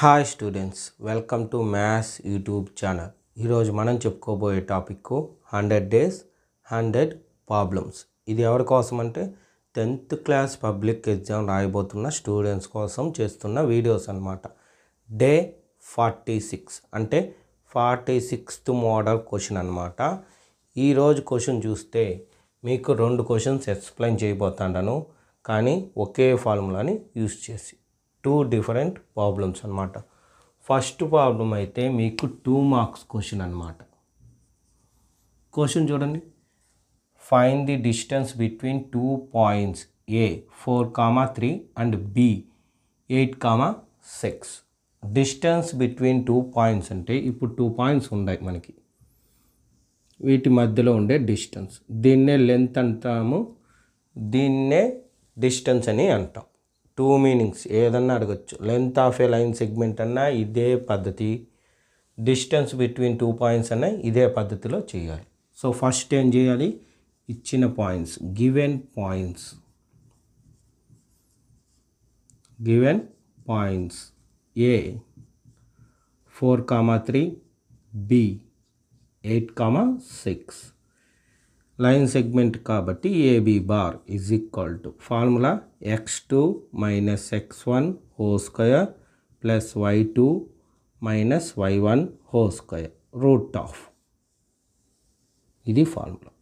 hi students welcome to maths YouTube channel ఈరోజు మనం చెప్పుకోబోయే topic hundred days hundred problems ఇది ఎవరి కోసం అంటే టెన్త్ క్లాస్ పబ్లిక్ ఎగ్జామ్ రాయబోతున్న స్టూడెంట్స్ కోసం చేస్తున్న వీడియోస్ అనమాట డే ఫార్టీ సిక్స్ అంటే ఫార్టీ సిక్స్త్ మోడల్ క్వశ్చన్ అనమాట ఈరోజు క్వశ్చన్ చూస్తే మీకు రెండు క్వశ్చన్స్ ఎక్స్ప్లెయిన్ చేయబోతాను కానీ ఒకే ఫార్ములాని యూస్ చేసి టూ డిఫరెంట్ ప్రాబ్లమ్స్ అనమాట ఫస్ట్ ప్రాబ్లం అయితే మీకు టూ మార్క్స్ క్వశ్చన్ అనమాట క్వశ్చన్ చూడండి find the distance between two points A four comma three and B eight comma six distance between two points అంటే ఇప్పుడు టూ పాయింట్స్ ఉన్నాయి మనకి వీటి మధ్యలో ఉండే డిస్టెన్స్ దీన్నే లెంత్ అంటాము దీన్నే డిస్టెన్స్ అని అంటాం టూ మీనింగ్స్ ఏదన్నా అడగచ్చు length of a line segment అన్నా ఇదే పద్ధతి డిస్టెన్స్ బిట్వీన్ టూ పాయింట్స్ అన్నా ఇదే పద్ధతిలో చేయాలి సో ఫస్ట్ ఏం చేయాలి ఇచ్చిన points given points given points A four comma three B eight comma six line segment కాబట్టి AB bar is equal to formula X two minus X one whole square plus Y two minus Y one whole square root of ఇది formula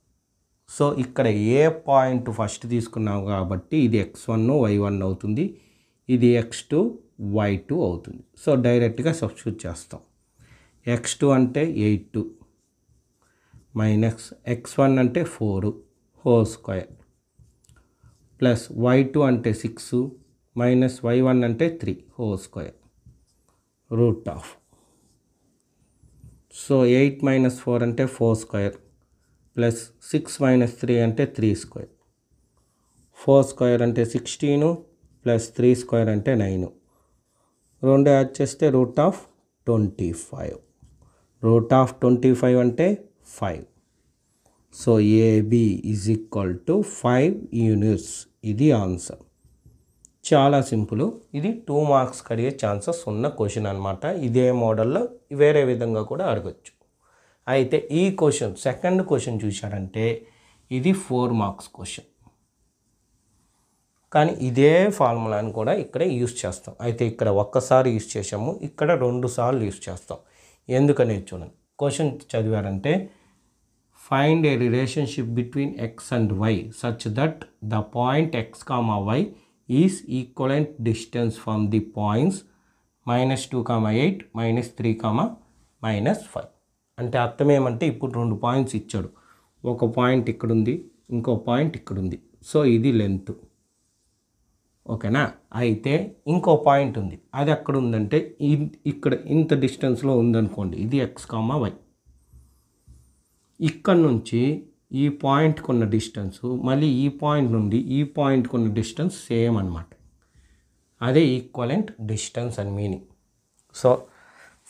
so ఇక్కడ A point first తీసుకున్నాం కాబట్టి ఇది X one Y one అవుతుంది ఇది X two Y two అవుతుంది so డైరెక్ట్గా substitute చేస్తాం ఎక్స్ టూ అంటే eight two minus X one అంటే four whole square plus Y two అంటే సిక్స్ మైనస్ వై వన్ అంటే three whole square root of so eight minus four అంటే four square plus six minus three అంటే three square four square అంటే sixteen plus three square అంటే nine రెండు add చేస్తే root of twenty five route of twenty five అంటే five so AB is equal to five units ఇది answer చాలా simple ఇది two marks కడిగే ఛాన్సెస్ ఉన్న క్వశ్చన్ అనమాట ఇదే మోడల్లో వేరే విధంగా కూడా అడగచ్చు అయితే ఈ క్వశ్చన్ సెకండ్ క్వశ్చన్ చూశారంటే ఇది ఫోర్ మార్క్స్ క్వశ్చన్ కానీ ఇదే ఫార్ములాని కూడా ఇక్కడ యూస్ చేస్తాం అయితే ఇక్కడ ఒక్కసారి యూస్ చేసాము ఇక్కడ రెండు సార్లు యూస్ చేస్తాం ఎందుకనేది చూడండి క్వశ్చన్ చదివారంటే find a relationship between X and Y such that the point X comma Y is equivalent distance from the points minus two comma eight minus three comma minus five అంటే అర్థం ఏమంటే ఇప్పుడు రెండు points ఇచ్చాడు ఒక point ఇక్కడుంది ఇంకో point ఇక్కడుంది సో ఇది లెంత్ ఓకేనా అయితే ఇంకో పాయింట్ ఉంది అది ఎక్కడ ఉందంటే ఇక్కడ ఇంత డిస్టెన్స్లో ఉందనుకోండి ఇది ఎక్స్ కామా వై ఇక్కడ నుంచి ఈ పాయింట్కి ఉన్న డిస్టెన్స్ మళ్ళీ ఈ పాయింట్ నుండి ఈ పాయింట్కి ఉన్న డిస్టెన్స్ సేమ్ అనమాట అదే ఈక్వలెంట్ డిస్టెన్స్ అని మీనింగ్ సో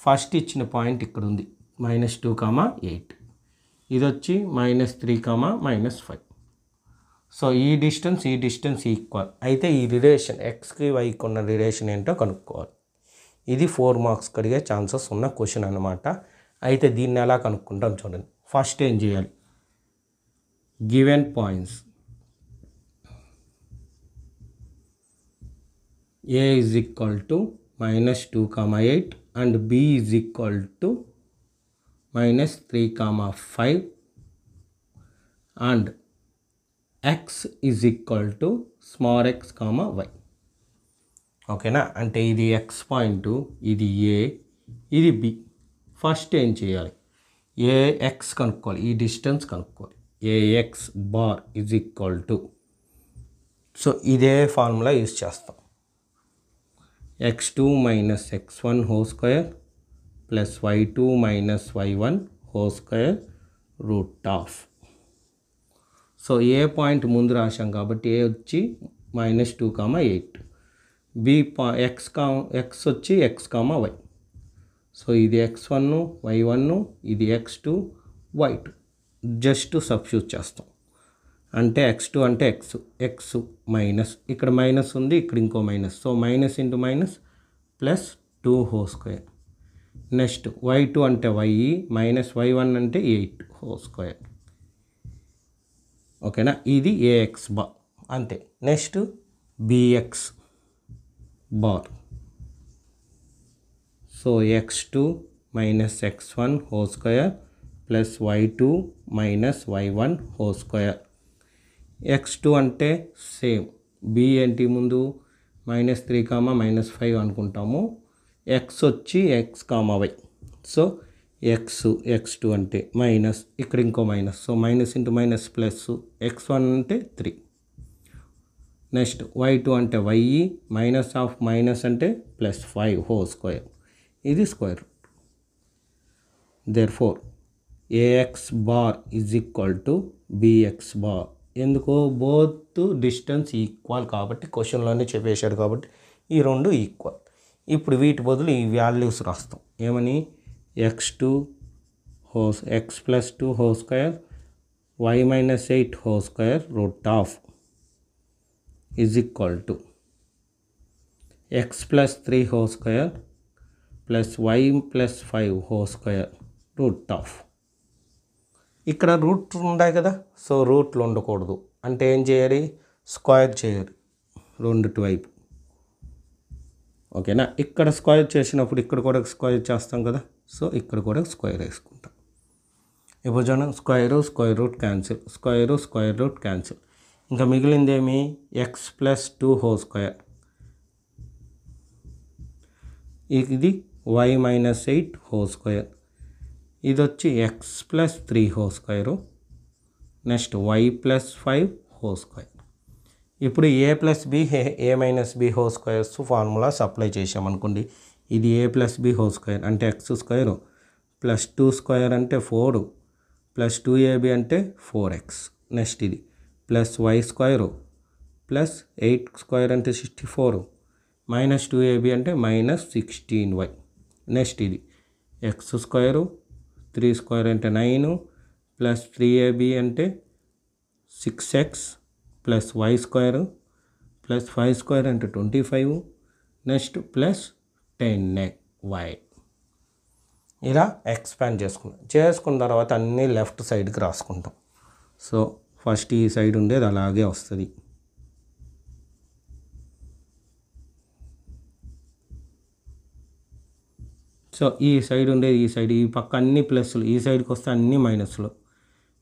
ఫస్ట్ ఇచ్చిన పాయింట్ ఇక్కడ ఉంది మైనస్ టూ కామా ఎయిట్ ఇది వచ్చి minus three comma minus five so ఈ డిస్టెన్స్ ఈ డిస్టెన్స్ ఈక్వల్ అయితే ఈ రిలేషన్ ఎక్స్కి వైకి ఉన్న రిలేషన్ ఏంటో కనుక్కోవాలి ఇది ఫోర్ మార్క్స్ కడిగే ఛాన్సెస్ ఉన్న క్వశ్చన్ అనమాట అయితే దీన్ని ఎలా కనుక్కుంటాం చూడండి ఫస్ట్ ఏం చేయాలి given points A is equal to minus two comma eight and B is equal to minus three comma five and X is equal to small X comma Y ఓకేనా అంటే ఇది ఎక్స్ పాయింట్ ఇది ఏ ఇది B first ఏం చేయాలి ఏ X కనుక్కోవాలి ఈ distance కనుక్కోవాలి A X bar is equal to so ఇదే ఫార్ములా యూజ్ చేస్తాం X two minus X one whole square plus Y two minus Y one whole square root of so A point ముందు రాశాం కాబట్టి A వచ్చి minus two comma eight B పా X కా X వచ్చి X comma Y so ఇది X one Y one ఇది X two Y two just substitute చేస్తాం అంటే ఎక్స్ టూ అంటే ఎక్స్ ఎక్స్ మైనస్ ఇక్కడ మైనస్ ఉంది ఇక్కడ ఇంకో minus so minus into minus plus two whole square next Y two అంటే వై మైనస్ వై వన్ అంటే ఎయిట్ హో స్క్వేర్ ఓకేనా ఇది ఏఎక్స్ బార్ అంతే next BX bar so X two minus X one whole square plus Y two minus Y one whole square X two అంటే same B ఏంటి ముందు minus three comma minus five అనుకుంటాము X వచ్చి X comma Y so X X two అంటే minus ఇక్కడ ఇంకో minus so minus into minus plus X one అంటే three next Y two అంటే వై మైనస్ ఆఫ్ మైనస్ అంటే ప్లస్ ఫైవ్ హో స్క్వేర్ ఇది square therefore AX bar is equal to BX bar ఎందుకో both distance equal కాబట్టి క్వశ్చన్లోనే చెప్పేశాడు కాబట్టి ఈ రెండు ఈక్వల్ ఇప్పుడు వీటి బదులు ఈ వాల్యూస్ రాస్తాం ఏమని ఎక్స్ టూ హోస్ X plus two whole square Y minus eight whole square root of is equal to X plus three whole square plus Y plus five whole square root of ఇక్కడ root ఉన్నాయి కదా so రూట్లు ఉండకూడదు అంటే ఏం చేయాలి square చేయాలి రెండు వైపు ఓకేనా ఇక్కడ స్క్వేర్ చేసినప్పుడు ఇక్కడ కూడా స్క్వేర్ చేస్తాం కదా సో ఇక్కడ కూడా స్క్వేర్ వేసుకుంటాం విభజన square square root cancel square square root cancel ఇంకా మిగిలిందేమి x plus two whole square ఇది y minus eight whole square ఇది వచ్చి x plus three whole square next y plus five whole square ఇప్పుడు a plus b a minus b whole squares formula supply చేసామనుకోండి ఇది a plus b whole square అంటే x square plus two square అంటే four plus two a b అంటే four X next ఇది plus y square plus eight square అంటే sixty four minus two a b అంటే minus sixteen y next ఇది x square three square అంటే nine plus three a b అంటే six x plus y square plus five square అంటే twenty five next plus ten x y ఇలా expand చేసుకుంటాం చేసుకున్న తర్వాత అన్నీ లెఫ్ట్ సైడ్కి రాసుకుంటాం సో ఫస్ట్ ఈ సైడ్ ఉండేది అలాగే వస్తుంది సో ఈ సైడ్ ఉండేది ఈ సైడ్ ఈ పక్క అన్ని ప్లస్లు ఈ సైడ్కి వస్తే అన్ని మైనస్లు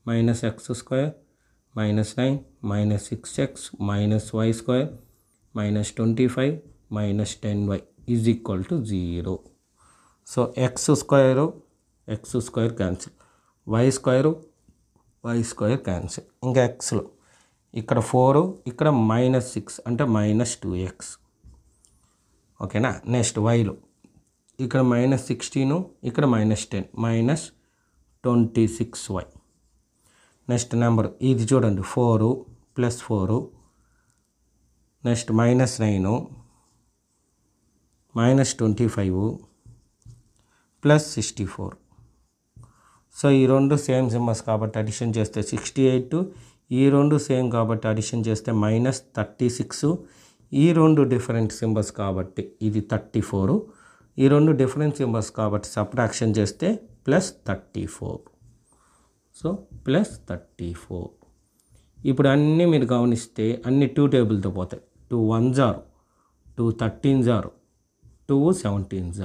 minus x square minus nine minus six x minus y square minus twenty five minus ten y is equal to zero so x square x square cancel y square y square cancel ఇంకా ఎక్స్లో ఇక్కడ four ఇక్కడ minus six అంటే minus two x ఓకేనా next వైలో ఇక్కడ minus sixteen ఇక్కడ minus ten minus twenty six y next number ఇది చూడండి four plus four next minus nine minus twenty five plus sixty four so ఈ రెండు సేమ్ సింబల్స్ కాబట్టి అడిషన్ చేస్తే సిక్స్టీ ఎయిట్ ఈ రెండు సేమ్ కాబట్టి అడిషన్ చేస్తే మైనస్ థర్టీ సిక్స్ ఈ రెండు డిఫరెంట్ సింబల్స్ కాబట్టి ఇది థర్టీ ఫోర్ ఈ రెండు డిఫరెంట్ సింబల్స్ కాబట్టి సబ్ట్రాక్షన్ చేస్తే plus thirty four so plus thirty four ఇప్పుడు అన్నీ మీరు గమనిస్తే అన్ని టూ టేబుల్తో పోతాయి టూ వన్ జారు టూ థర్టీన్ జారు టూ సెవెంటీన్స్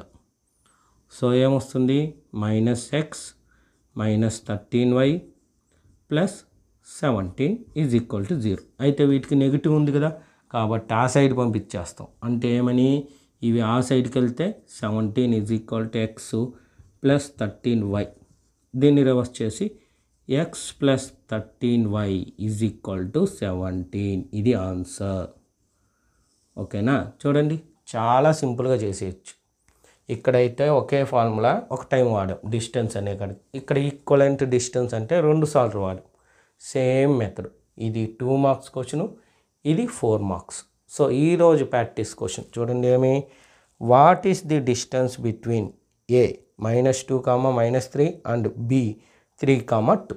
సో ఏమొస్తుంది minus x minus thirteen y plus seventeen is equal to zero అయితే వీటికి నెగిటివ్ ఉంది కదా కాబట్టి ఆ సైడ్ పంపించేస్తాం అంటే ఏమని ఇవి ఆ సైడ్కి వెళ్తే seventeen is equal to X plus thirteen y దీన్ని రివర్స్ చేసి x plus thirteen y is equal to seventeen ఇది ఆన్సర్ ఓకేనా చూడండి చాలా సింపుల్గా చేసేయచ్చు ఇక్కడైతే ఒకే ఫార్ములా ఒక టైం వాడాం డిస్టెన్స్ అనే కాడ ఇక్కడ ఈక్వలెంట్ డిస్టెన్స్ అంటే రెండు సార్లు వాడాం సేమ్ మెథడ్ ఇది టూ మార్క్స్ క్వశ్చను ఇది ఫోర్ మార్క్స్ సో ఈరోజు ప్రాక్టీస్ క్వశ్చన్ చూడండి ఏమి what is the distance between a minus two comma minus three and b three comma two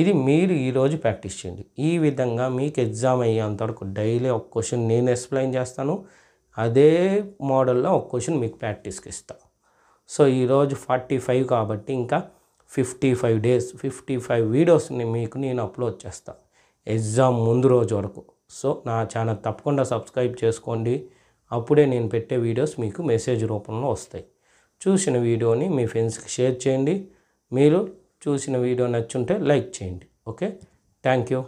ఇది మీరు ఈరోజు ప్రాక్టీస్ చేయండి ఈ విధంగా మీకు ఎగ్జామ్ అయ్యేంతవరకు డైలీ ఒక క్వశ్చన్ నేను ఎక్స్ప్లెయిన్ చేస్తాను అదే మోడల్లో ఒక క్వశ్చన్ మీకు ప్రాక్టీస్కి ఇస్తాం సో ఈరోజు ఫార్టీ ఫైవ్ కాబట్టి ఇంకా fifty five days fifty five వీడియోస్ని మీకు నేను అప్లోడ్ చేస్తాను ఎగ్జామ్ ముందు రోజు వరకు సో నా ఛానల్ తప్పకుండా సబ్స్క్రైబ్ చేసుకోండి అప్పుడే నేను పెట్టే వీడియోస్ మీకు మెసేజ్ రూపంలో వస్తాయి చూసిన వీడియోని మీ ఫ్రెండ్స్కి షేర్ చేయండి మీరు చూసిన వీడియో నచ్చుంటే లైక్ చేయండి ఓకే థ్యాంక్ యూ